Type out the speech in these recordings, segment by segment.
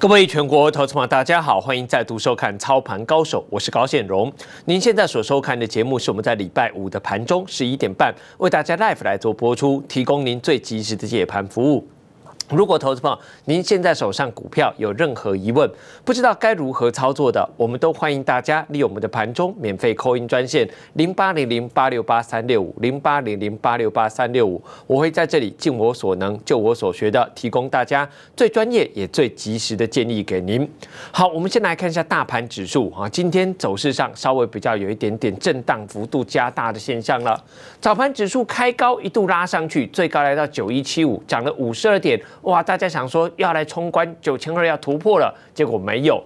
各位全国投资友，大家好，欢迎再度收看《操盘高手》，我是高显荣。您现在所收看的节目是我们在礼拜五的盘中十一点半为大家 live 来做播出，提供您最及时的解盘服务。如果投资朋友，您现在手上股票有任何疑问，不知道该如何操作的，我们都欢迎大家利用我们的盘中免费扣音专线零八零零八六八三六五零八零零八六八三六五，我会在这里尽我所能，就我所学的，提供大家最专业也最及时的建议给您。好，我们先来看一下大盘指数啊，今天走势上稍微比较有一点点震荡幅度加大的现象了。早盘指数开高一度拉上去，最高来到九一七五，涨了五十二点。哇！大家想说要来冲关九千二要突破了，结果没有。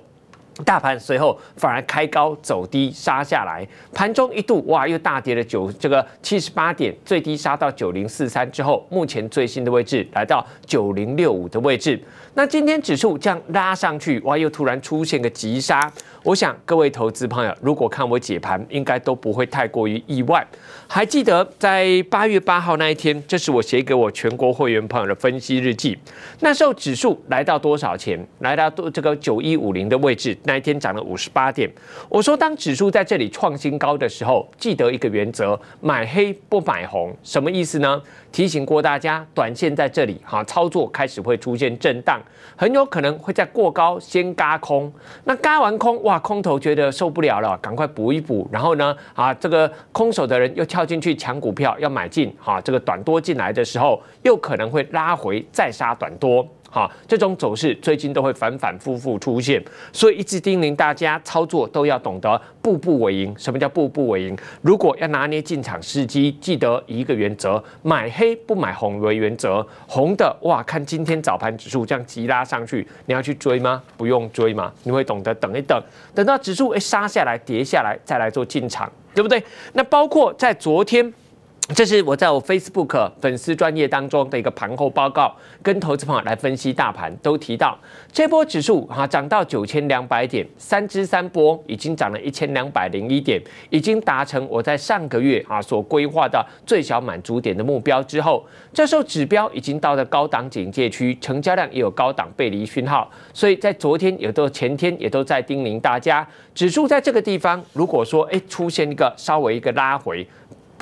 大盘随后反而开高走低杀下来，盘中一度哇又大跌了九这个七十八点，最低杀到九零四三之后，目前最新的位置来到九零六五的位置。那今天指数这样拉上去，哇又突然出现个急杀，我想各位投资朋友如果看我解盘，应该都不会太过于意外。还记得在八月八号那一天，这是我写给我全国会员朋友的分析日记，那时候指数来到多少钱？来到多这个九一五零的位置。那一天涨了五十八点。我说，当指数在这里创新高的时候，记得一个原则：买黑不买红。什么意思呢？提醒过大家，短线在这里哈，操作开始会出现震荡，很有可能会在过高先嘎空。那嘎完空，哇，空头觉得受不了了，赶快补一补。然后呢，啊，这个空手的人又跳进去抢股票，要买进哈。这个短多进来的时候，又可能会拉回，再杀短多。好，这种走势最近都会反反复复出现，所以一直叮咛大家，操作都要懂得步步为营。什么叫步步为营？如果要拿捏进场时机，记得一个原则：买黑不买红为原则。红的哇，看今天早盘指数这样急拉上去，你要去追吗？不用追嘛，你会懂得等一等，等到指数一杀下来、跌下来，再来做进场，对不对？那包括在昨天。这是我在我 Facebook 粉丝专业当中的一个盘后报告，跟投资朋友来分析大盘，都提到这波指数啊涨到九千两百点，三支三波已经涨了一千两百零一点，已经达成我在上个月啊所规划的最小满足点的目标之后，这时候指标已经到了高档警戒区，成交量也有高档背离讯号，所以在昨天也都前天也都在叮咛大家，指数在这个地方如果说哎出现一个稍微一个拉回。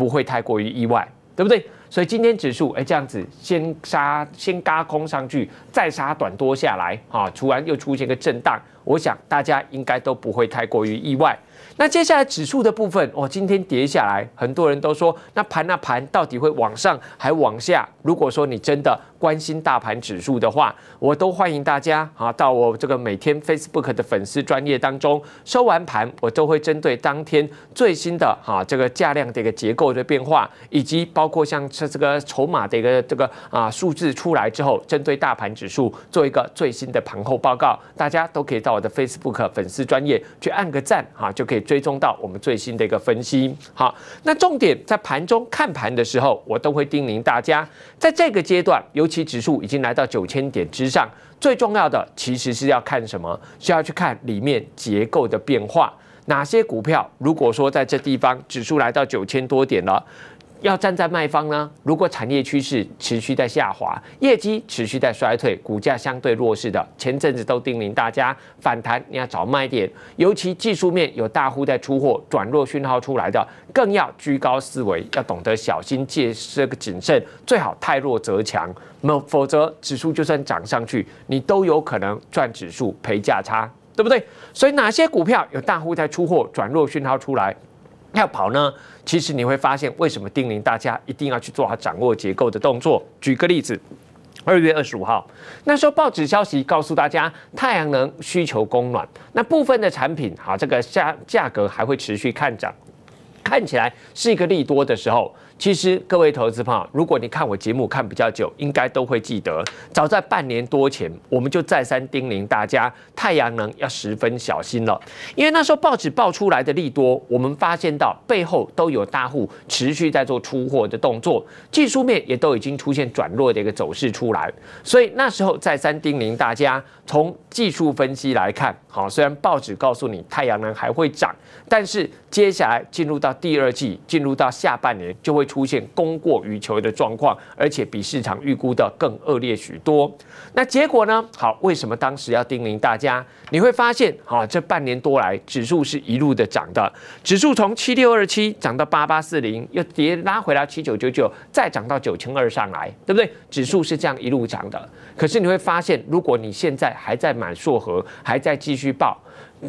不会太过于意外，对不对？所以今天指数哎这样子，先杀先嘎空上去，再杀短多下来，啊，突然又出现个震荡，我想大家应该都不会太过于意外。那接下来指数的部分哦，今天跌下来，很多人都说那盘那盘到底会往上还往下？如果说你真的关心大盘指数的话，我都欢迎大家啊到我这个每天 Facebook 的粉丝专业当中，收完盘我都会针对当天最新的啊这个价量的一个结构的变化，以及包括像这这个筹码的一个这个啊数字出来之后，针对大盘指数做一个最新的盘后报告，大家都可以到我的 Facebook 粉丝专业去按个赞啊，就可以。追踪到我们最新的一个分析，好，那重点在盘中看盘的时候，我都会叮咛大家，在这个阶段，尤其指数已经来到九千点之上，最重要的其实是要看什么？是要去看里面结构的变化，哪些股票如果说在这地方指数来到九千多点了。要站在卖方呢？如果产业趋势持续在下滑，业绩持续在衰退，股价相对弱势的，前阵子都叮咛大家，反弹你要找卖点，尤其技术面有大户在出货，转弱讯号出来的，更要居高思维，要懂得小心借这个谨慎，最好太弱则强，否否则指数就算涨上去，你都有可能赚指数赔价差，对不对？所以哪些股票有大户在出货，转弱讯号出来？要跑呢？其实你会发现，为什么叮咛大家一定要去做好掌握结构的动作？举个例子，二月二十五号那时候报纸消息告诉大家，太阳能需求供暖那部分的产品，哈，这个价价格还会持续看涨，看起来是一个利多的时候。其实，各位投资朋友，如果你看我节目看比较久，应该都会记得，早在半年多前，我们就再三叮咛大家，太阳能要十分小心了。因为那时候报纸报出来的利多，我们发现到背后都有大户持续在做出货的动作，技术面也都已经出现转弱的一个走势出来。所以那时候再三叮咛大家，从技术分析来看，好，虽然报纸告诉你太阳能还会涨，但是接下来进入到第二季，进入到下半年就会。出现供过于求的状况，而且比市场预估的更恶劣许多。那结果呢？好，为什么当时要叮咛大家？你会发现，好，这半年多来，指数是一路的涨的。指数从七六二七涨到八八四零，又跌拉回到七九九九，再涨到九千二上来，对不对？指数是这样一路涨的。可是你会发现，如果你现在还在满硕和，还在继续报。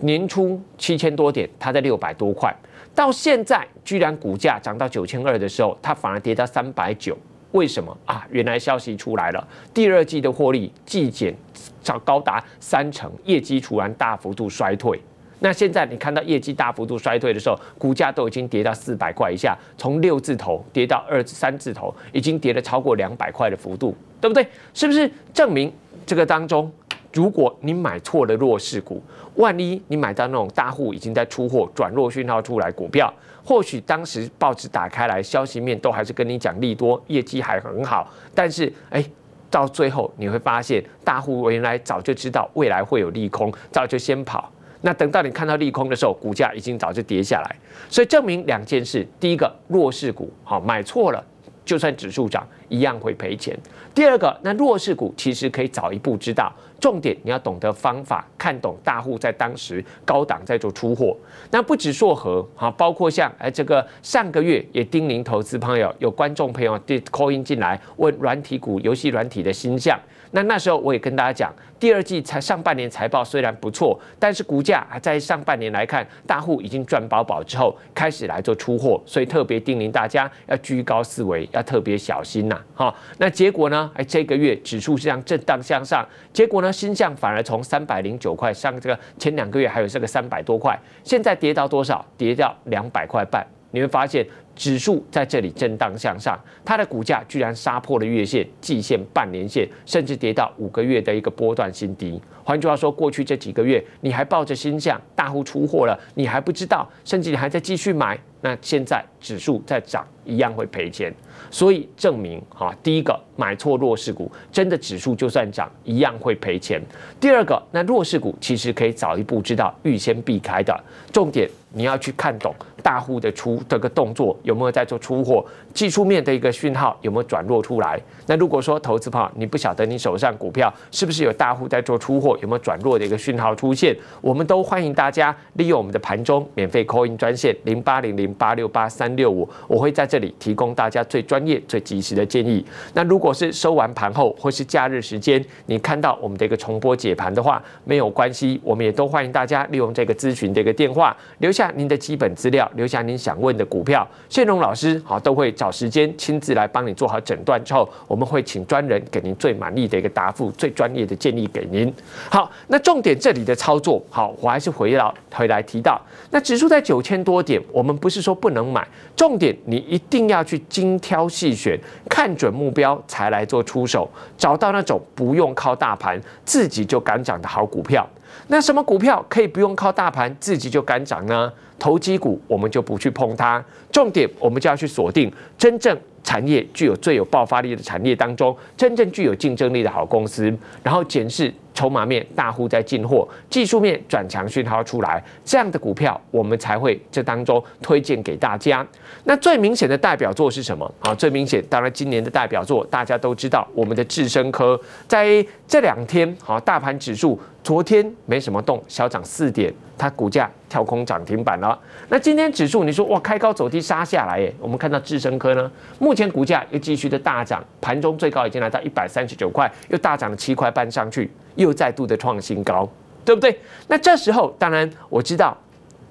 年初七千多点，它在六百多块。到现在居然股价涨到九千二的时候，它反而跌到三百九，为什么啊？原来消息出来了，第二季的获利季减，涨高达三成，业绩突然大幅度衰退。那现在你看到业绩大幅度衰退的时候，股价都已经跌到四百块以下，从六字头跌到二三字头，已经跌了超过两百块的幅度，对不对？是不是证明这个当中？如果你买错了弱势股，万一你买到那种大户已经在出货、转弱讯号出来股票，或许当时报纸打开来，消息面都还是跟你讲利多，业绩还很好，但是哎，到最后你会发现，大户原来早就知道未来会有利空，早就先跑。那等到你看到利空的时候，股价已经早就跌下来，所以证明两件事：第一个，弱势股好买错了。就算指数涨，一样会赔钱。第二个，那弱势股其实可以早一步知道，重点你要懂得方法，看懂大户在当时高档在做出货。那不止硕和哈，包括像哎这个上个月也叮咛投资朋友，有观众朋友 call i 音进来问软体股、游戏软体的新项。那那时候我也跟大家讲，第二季财上半年财报虽然不错，但是股价在上半年来看，大户已经赚饱饱之后，开始来做出货，所以特别叮咛大家要居高思维，要特别小心呐，哈。那结果呢？哎，这个月指数这样震荡向上，结果呢，新向反而从三百零九块上这个前两个月还有这个三百多块，现在跌到多少？跌掉两百块半。你会发现指数在这里震荡向上，它的股价居然杀破了月线、季线、半年线，甚至跌到五个月的一个波段新低。换句话说，过去这几个月你还抱着新象大户出货了，你还不知道，甚至你还在继续买。那现在指数在涨，一样会赔钱，所以证明啊，第一个买错弱势股，真的指数就算涨，一样会赔钱。第二个，那弱势股其实可以早一步知道，预先避开的。重点你要去看懂大户的出这个动作有没有在做出货，技术面的一个讯号有没有转弱出来。那如果说投资朋友你不晓得你手上股票是不是有大户在做出货，有没有转弱的一个讯号出现，我们都欢迎大家利用我们的盘中免费扣音专线零八零零。八六八三六五，我会在这里提供大家最专业、最及时的建议。那如果是收完盘后或是假日时间，你看到我们的一个重播解盘的话，没有关系，我们也都欢迎大家利用这个咨询的一个电话，留下您的基本资料，留下您想问的股票，谢荣老师好，都会找时间亲自来帮你做好诊断之后，我们会请专人给您最满意的一个答复、最专业的建议给您。好，那重点这里的操作，好，我还是回到回来提到，那指数在九千多点，我们不是。说不能买，重点你一定要去精挑细选，看准目标才来做出手，找到那种不用靠大盘自己就敢涨的好股票。那什么股票可以不用靠大盘自己就敢涨呢？投机股我们就不去碰它，重点我们就要去锁定真正产业具有最有爆发力的产业当中，真正具有竞争力的好公司，然后检视。筹码面大户在进货，技术面转强讯号出来，这样的股票我们才会这当中推荐给大家。那最明显的代表作是什么？啊，最明显当然今年的代表作大家都知道，我们的智深科在这两天，好，大盘指数昨天没什么动，小涨四点，它股价跳空涨停板了。那今天指数你说哇，开高走低杀下来，耶，我们看到智深科呢，目前股价又继续的大涨，盘中最高已经来到一百三十九块，又大涨了七块半上去。又再度的创新高，对不对？那这时候，当然我知道，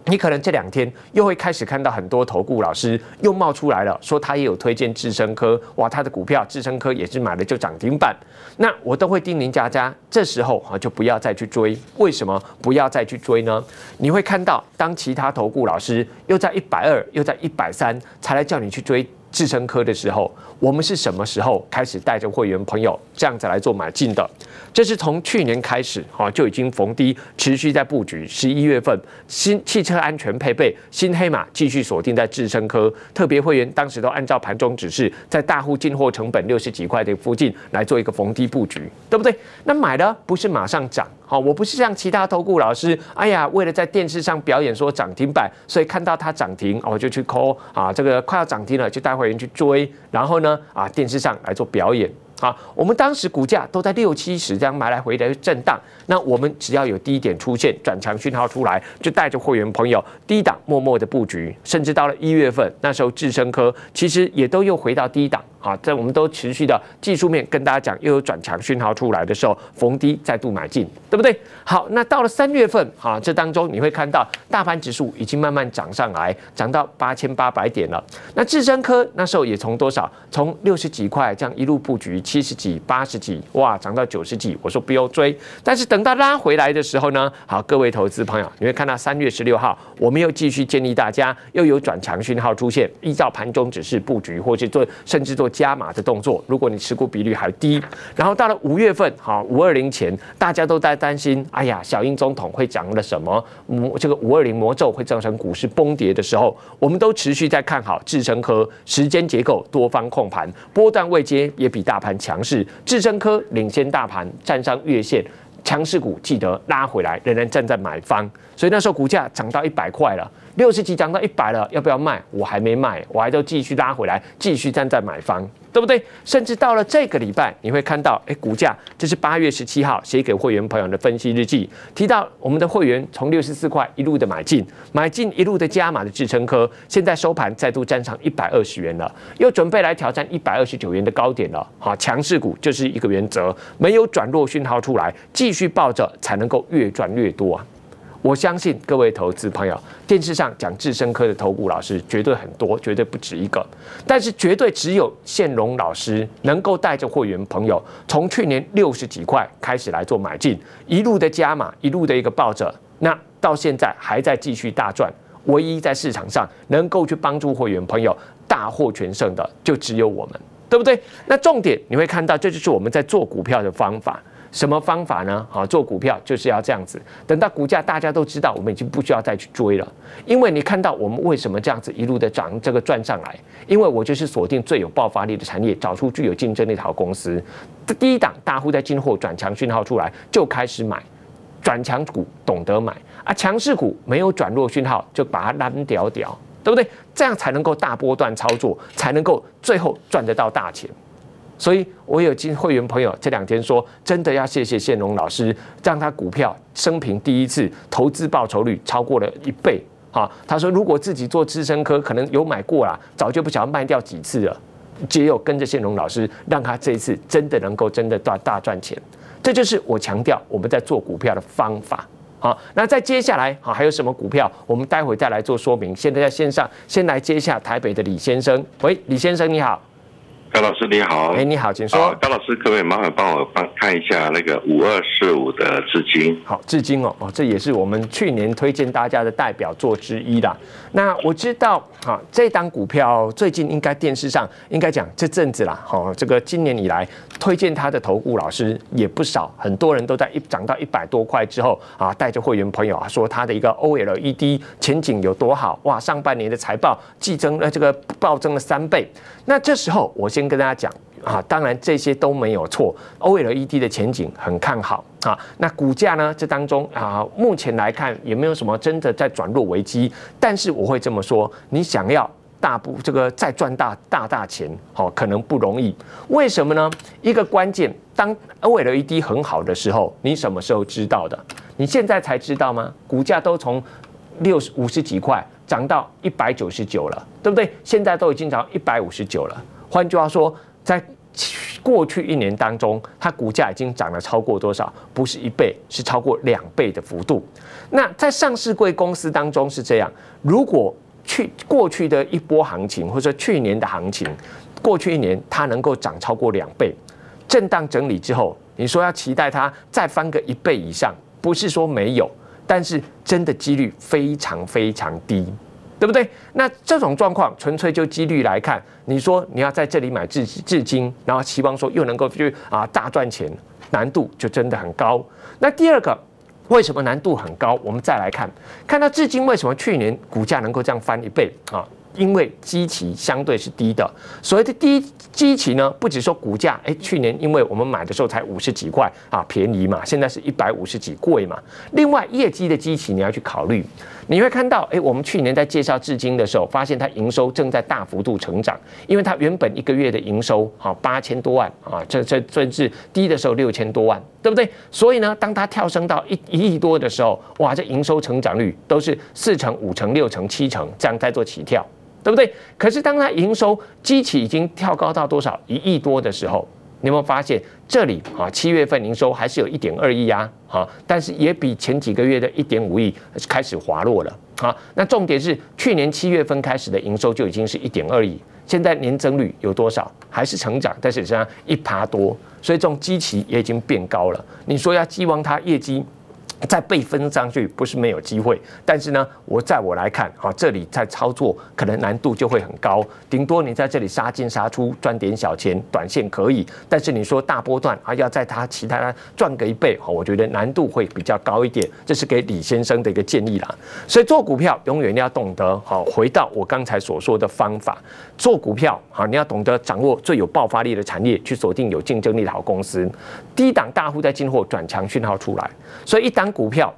你可能这两天又会开始看到很多投顾老师又冒出来了，说他也有推荐智生科，哇，他的股票智生科也是买了就涨停板。那我都会叮咛家家，这时候啊就不要再去追。为什么不要再去追呢？你会看到，当其他投顾老师又在一百二，又在一百三才来叫你去追智生科的时候。我们是什么时候开始带着会员朋友这样子来做买进的？这是从去年开始，哈，就已经逢低持续在布局。十一月份，新汽车安全配备新黑马继续锁定在智深科。特别会员当时都按照盘中指示，在大户进货成本六十几块的附近来做一个逢低布局，对不对？那买的不是马上涨，好，我不是像其他投顾老师，哎呀，为了在电视上表演说涨停板，所以看到它涨停我就去 call 啊，这个快要涨停了就带会员去追，然后呢？啊，电视上来做表演，啊，我们当时股价都在六七十这样买来回来震荡，那我们只要有低点出现，转强讯号出来，就带着会员朋友低档默默的布局，甚至到了一月份，那时候智深科其实也都又回到低档。好，在我们都持续的技术面跟大家讲，又有转强讯号出来的时候，逢低再度买进，对不对？好，那到了三月份，好，这当中你会看到大盘指数已经慢慢涨上来，涨到八千八百点了。那智深科那时候也从多少？从六十几块这样一路布局七十几、八十几，哇，涨到九十几。我说不要追，但是等到拉回来的时候呢？好，各位投资朋友，你会看到三月十六号，我们又继续建议大家，又有转强讯号出现，依照盘中指示布局，或是做，甚至做。加码的动作，如果你持股比率还低，然后到了五月份，好五二零前，大家都在担心，哎呀，小英总统会讲了什么魔这个五二零魔咒会造成股市崩跌的时候，我们都持续在看好智深科，时间结构多方控盘，波段位阶也比大盘强势，智深科领先大盘站上月线，强势股记得拉回来，仍然站在买方，所以那时候股价涨到一百块了。六十几涨到一百了，要不要卖？我还没卖，我还都继续拉回来，继续站在买方，对不对？甚至到了这个礼拜，你会看到，哎，股价，这是八月十七号写给会员朋友的分析日记，提到我们的会员从六十四块一路的买进，买进一路的加码的支撑科，现在收盘再度站上一百二十元了，又准备来挑战一百二十九元的高点了。好，强势股就是一个原则，没有转弱讯号出来，继续抱着才能够越赚越多啊。我相信各位投资朋友，电视上讲智深科的投顾老师绝对很多，绝对不止一个，但是绝对只有宪荣老师能够带着会员朋友，从去年六十几块开始来做买进，一路的加码，一路的一个抱着，那到现在还在继续大赚。唯一在市场上能够去帮助会员朋友大获全胜的，就只有我们，对不对？那重点你会看到，这就是我们在做股票的方法。什么方法呢？好，做股票就是要这样子。等到股价大家都知道，我们已经不需要再去追了。因为你看到我们为什么这样子一路的涨，这个赚上来，因为我就是锁定最有爆发力的产业，找出具有竞争力的好公司。第一档大户在进货转强讯号出来，就开始买，转强股懂得买啊，强势股没有转弱讯号就把它拦掉掉，对不对？这样才能够大波段操作，才能够最后赚得到大钱。所以，我有经会员朋友，这两天说真的要谢谢谢龙老师，让他股票生平第一次投资报酬率超过了一倍。哈，他说如果自己做资深科，可能有买过啦，早就不晓得卖掉几次了。只有跟着谢龙老师，让他这一次真的能够真的大大赚钱。这就是我强调我们在做股票的方法。好，那在接下来好还有什么股票，我们待会再来做说明。现在在线上先来接一下台北的李先生。喂，李先生你好。高老师你好，哎你好，请说。高老师，各位麻烦帮我帮看一下那个五二四五的资金。好，至今哦，哦，这也是我们去年推荐大家的代表作之一啦。那我知道啊，这档股票最近应该电视上应该讲这阵子啦，哦，这个今年以来推荐他的投顾老师也不少，很多人都在一涨到一百多块之后啊，带着会员朋友啊说他的一个 OLED 前景有多好哇，上半年的财报季增呃这个暴增了三倍。那这时候我先。先跟大家讲啊，当然这些都没有错，OLED 的前景很看好啊。那股价呢？这当中啊，目前来看也没有什么真的在转弱危机。但是我会这么说，你想要大不这个再赚大大大钱，好，可能不容易。为什么呢？一个关键，当 OLED 很好的时候，你什么时候知道的？你现在才知道吗？股价都从六十五十几块涨到一百九十九了，对不对？现在都已经涨到一百五十九了。换句话说，在过去一年当中，它股价已经涨了超过多少？不是一倍，是超过两倍的幅度。那在上市贵公司当中是这样。如果去过去的一波行情，或者说去年的行情，过去一年它能够涨超过两倍，震荡整理之后，你说要期待它再翻个一倍以上，不是说没有，但是真的几率非常非常低。对不对？那这种状况，纯粹就几率来看，你说你要在这里买至至今，然后期望说又能够去啊大赚钱，难度就真的很高。那第二个，为什么难度很高？我们再来看，看到至今为什么去年股价能够这样翻一倍啊？因为基期相对是低的，所谓的低基期呢，不止说股价，哎，去年因为我们买的时候才五十几块啊，便宜嘛，现在是一百五十几贵嘛。另外，业绩的基期你要去考虑。你会看到，哎，我们去年在介绍至今的时候，发现它营收正在大幅度成长，因为它原本一个月的营收啊八千多万啊，这这甚至低的时候六千多万，对不对？所以呢，当它跳升到一一亿多的时候，哇，这营收成长率都是四成、五成、六成、七成，这样在做起跳，对不对？可是当它营收激起已经跳高到多少一亿多的时候？你有没有发现这里啊？七月份营收还是有一点二亿呀，啊，但是也比前几个月的一点五亿开始滑落了，啊，那重点是去年七月份开始的营收就已经是一点二亿，现在年增率有多少？还是成长，但是只上一趴多，所以这种基期也已经变高了。你说要寄望它业绩？再被分上去不是没有机会，但是呢，我在我来看啊，这里在操作可能难度就会很高。顶多你在这里杀进杀出赚点小钱，短线可以。但是你说大波段啊，要在他其他赚个一倍，哈，我觉得难度会比较高一点。这是给李先生的一个建议啦。所以做股票永远你要懂得好，回到我刚才所说的方法。做股票啊，你要懂得掌握最有爆发力的产业，去锁定有竞争力的好公司。低档大户在进货转强讯号出来，所以一档。股票，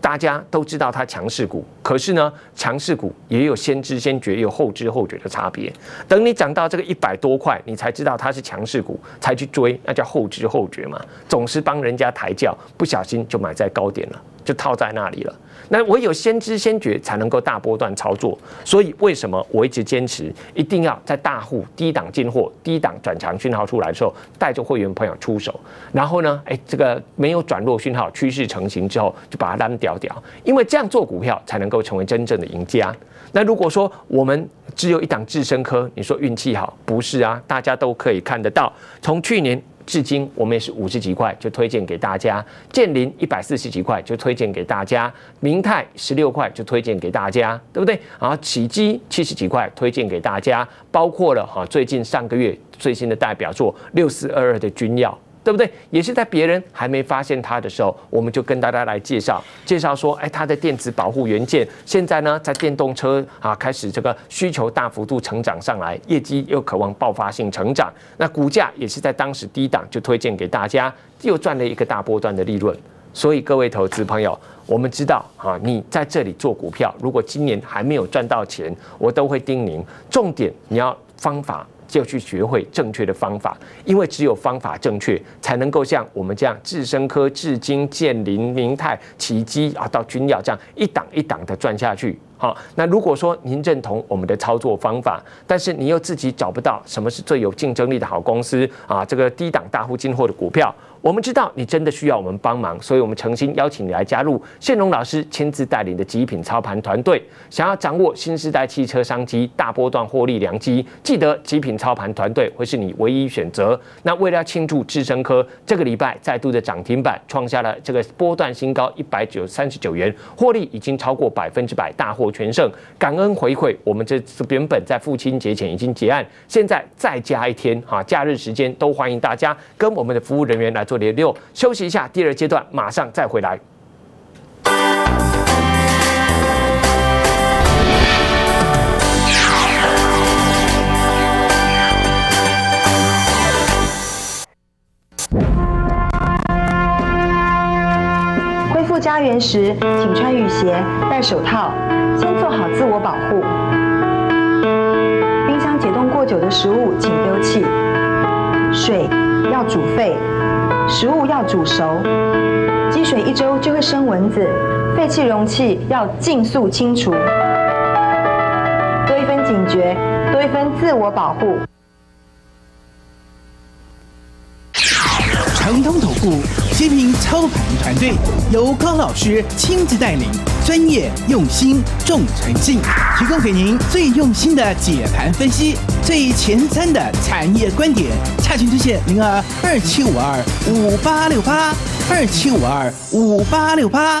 大家都知道它强势股，可是呢，强势股也有先知先觉，有后知后觉的差别。等你涨到这个一百多块，你才知道它是强势股，才去追，那叫后知后觉嘛。总是帮人家抬轿，不小心就买在高点了。就套在那里了。那唯有先知先觉才能够大波段操作，所以为什么我一直坚持一定要在大户低档进货、低档转强讯号出来的时候，带着会员朋友出手。然后呢，哎，这个没有转弱讯号，趋势成型之后，就把它单掉掉，因为这样做股票才能够成为真正的赢家。那如果说我们只有一档智深科，你说运气好，不是啊？大家都可以看得到，从去年。至今，我们也是五十几块就推荐给大家；建林一百四十几块就推荐给大家；明泰十六块就推荐给大家，对不对？然后起基七十几块推荐给大家，包括了哈最近上个月最新的代表作六四二二的军药。对不对？也是在别人还没发现它的时候，我们就跟大家来介绍，介绍说，哎，它的电子保护元件现在呢，在电动车啊开始这个需求大幅度成长上来，业绩又渴望爆发性成长，那股价也是在当时低档就推荐给大家，又赚了一个大波段的利润。所以各位投资朋友，我们知道啊，你在这里做股票，如果今年还没有赚到钱，我都会叮咛，重点你要方法。就要去学会正确的方法，因为只有方法正确，才能够像我们这样智深科、至金、建林、明泰、奇迹啊，到君耀这样一档一档的赚下去。好，那如果说您认同我们的操作方法，但是你又自己找不到什么是最有竞争力的好公司啊，这个低档大户进货的股票。我们知道你真的需要我们帮忙，所以我们诚心邀请你来加入谢龙老师亲自带领的极品操盘团队。想要掌握新时代汽车商机、大波段获利良机，记得极品操盘团队会是你唯一选择。那为了要庆祝智深科这个礼拜再度的涨停板，创下了这个波段新高一百九三十九元，获利已经超过百分之百，大获全胜。感恩回馈，我们这次原本在父亲节前已经结案，现在再加一天哈，假日时间都欢迎大家跟我们的服务人员来。做连六休息一下，第二阶段马上再回来。恢复家园时，请穿雨鞋、戴手套，先做好自我保护。冰箱解冻过久的食物，请丢弃。水要煮沸。食物要煮熟，积水一周就会生蚊子，废弃容器要尽速清除，多一分警觉，多一分自我保护。五，精品操盘团队由高老师亲自带领，专业、用心、重诚信，提供给您最用心的解盘分析，最前瞻的产业观点。查询热线零二二七五二五八六八，二七五二五八六八。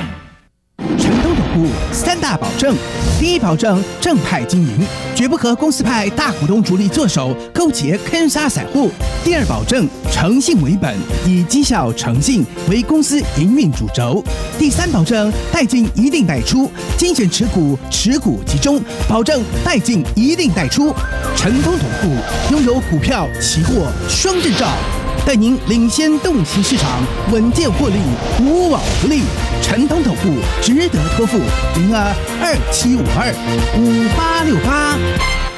成功总部三大保证：第一保证正派经营，绝不和公司派大股东主力做手勾结坑杀散户；第二保证诚信为本，以绩效诚信为公司营运主轴；第三保证代进一定代出，精选持股，持股集中，保证代进一定代出。成功总部拥有股票、期货双证照。带您领先洞悉市场，稳健获利，无往不利。辰通头部值得托付，零二二七五二五八六八。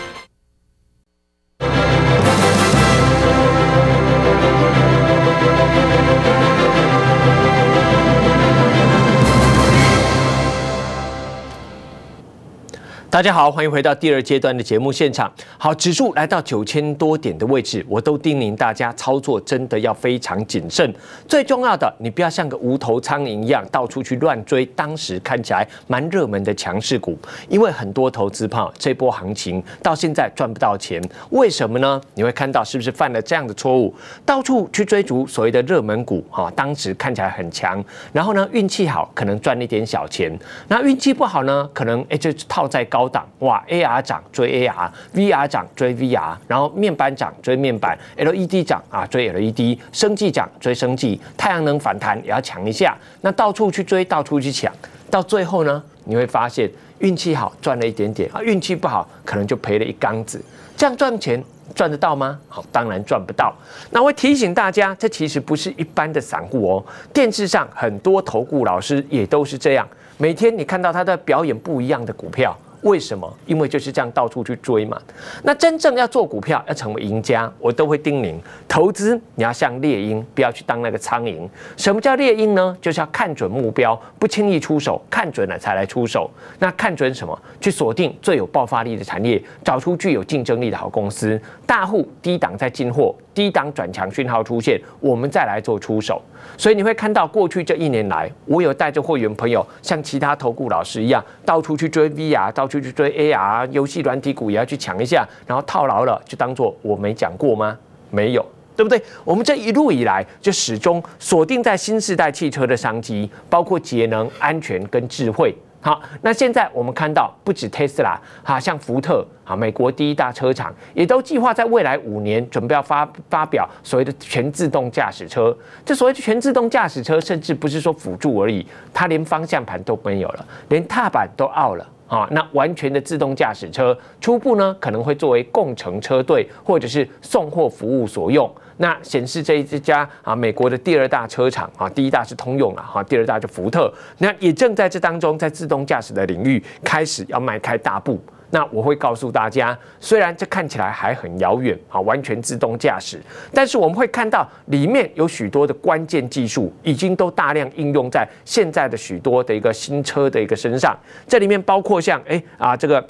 大家好，欢迎回到第二阶段的节目现场。好，指数来到九千多点的位置，我都叮咛大家操作真的要非常谨慎。最重要的，你不要像个无头苍蝇一样到处去乱追当时看起来蛮热门的强势股，因为很多投资胖这波行情到现在赚不到钱，为什么呢？你会看到是不是犯了这样的错误，到处去追逐所谓的热门股啊？当时看起来很强，然后呢运气好可能赚一点小钱，那运气不好呢，可能哎就套在高。高档哇，AR 涨追 AR，VR 涨追 VR，然后面板涨追面板，LED 涨啊追 LED，升技涨追升技，太阳能反弹也要抢一下。那到处去追，到处去抢，到最后呢，你会发现运气好赚了一点点，啊，运气不好可能就赔了一缸子。这样赚钱赚得到吗？好，当然赚不到。那我提醒大家，这其实不是一般的散户哦。电视上很多投顾老师也都是这样，每天你看到他在表演不一样的股票。为什么？因为就是这样到处去追嘛。那真正要做股票，要成为赢家，我都会叮咛，投资你要像猎鹰，不要去当那个苍蝇。什么叫猎鹰呢？就是要看准目标，不轻易出手，看准了才来出手。那看准什么？去锁定最有爆发力的产业，找出具有竞争力的好公司，大户低档在进货。低档转强讯号出现，我们再来做出手。所以你会看到，过去这一年来，我有带着会员朋友，像其他投顾老师一样，到处去追 VR，到处去追 AR，游戏软体股也要去抢一下，然后套牢了，就当做我没讲过吗？没有，对不对？我们这一路以来，就始终锁定在新时代汽车的商机，包括节能、安全跟智慧。好，那现在我们看到，不止 Tesla，哈，像福特啊，美国第一大车厂，也都计划在未来五年准备要发发表所谓的全自动驾驶车。这所谓的全自动驾驶车，甚至不是说辅助而已，它连方向盘都没有了，连踏板都 out 了啊！那完全的自动驾驶车，初步呢可能会作为共乘车队或者是送货服务所用。那显示这一家啊，美国的第二大车厂啊，第一大是通用了哈，第二大就福特。那也正在这当中，在自动驾驶的领域开始要迈开大步。那我会告诉大家，虽然这看起来还很遥远啊，完全自动驾驶，但是我们会看到里面有许多的关键技术已经都大量应用在现在的许多的一个新车的一个身上。这里面包括像哎啊这个。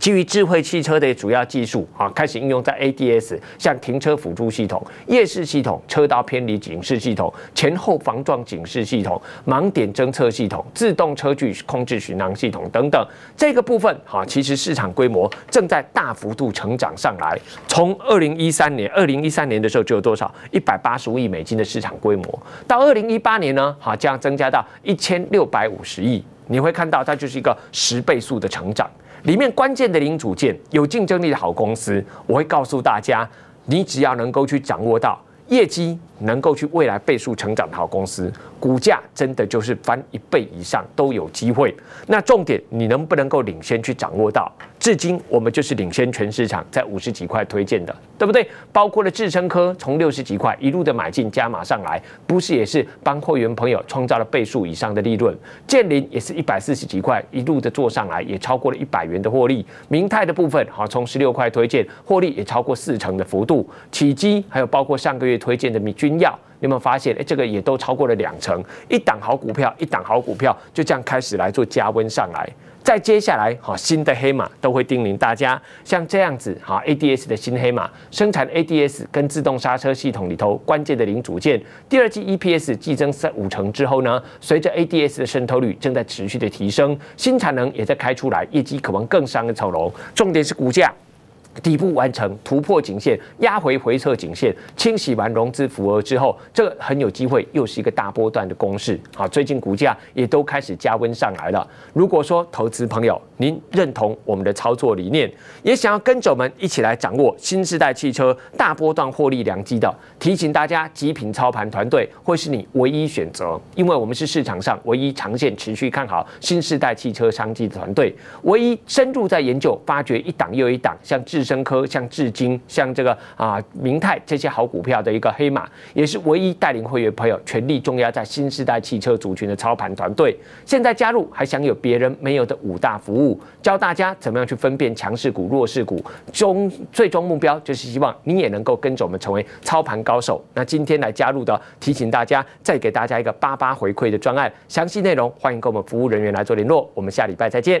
基于智慧汽车的主要技术啊，开始应用在 ADS，像停车辅助系统、夜视系统、车道偏离警示系统、前后防撞警示系统、盲点侦测系统、自动车距控制巡航系统等等。这个部分啊，其实市场规模正在大幅度成长上来。从二零一三年，二零一三年的时候就有多少一百八十五亿美金的市场规模，到二零一八年呢，啊将增加到一千六百五十亿。你会看到它就是一个十倍速的成长。里面关键的零组件，有竞争力的好公司，我会告诉大家，你只要能够去掌握到业绩。能够去未来倍数成长的好公司，股价真的就是翻一倍以上都有机会。那重点，你能不能够领先去掌握到？至今我们就是领先全市场，在五十几块推荐的，对不对？包括了智生科，从六十几块一路的买进加码上来，不是也是帮会员朋友创造了倍数以上的利润？建林也是一百四十几块一路的做上来，也超过了一百元的获利。明泰的部分，好，从十六块推荐，获利也超过四成的幅度。起基还有包括上个月推荐的军药，有没有发现？哎，这个也都超过了两成。一档好股票，一档好股票，就这样开始来做加温上来。再接下来，哈，新的黑马都会叮咛大家。像这样子，哈，A D S 的新黑马生产 A D S 跟自动刹车系统里头关键的零组件，第二季 E P S 激增三五成之后呢，随着 A D S 的渗透率正在持续的提升，新产能也在开出来，业绩渴望更上一层楼。重点是股价。底部完成突破颈线，压回回撤颈线，清洗完融资符额之后，这个很有机会，又是一个大波段的攻势。好，最近股价也都开始加温上来了。如果说投资朋友您认同我们的操作理念，也想要跟着我们一起来掌握新时代汽车大波段获利良机的，提醒大家，极品操盘团队会是你唯一选择，因为我们是市场上唯一长线持续看好新时代汽车商机的团队，唯一深入在研究发掘一档又一档像智。生科像至今、像这个啊明泰这些好股票的一个黑马，也是唯一带领会员朋友全力重压在新时代汽车族群的操盘团队。现在加入还享有别人没有的五大服务，教大家怎么样去分辨强势股、弱势股。终最终目标就是希望你也能够跟着我们成为操盘高手。那今天来加入的，提醒大家再给大家一个八八回馈的专案，详细内容欢迎跟我们服务人员来做联络。我们下礼拜再见。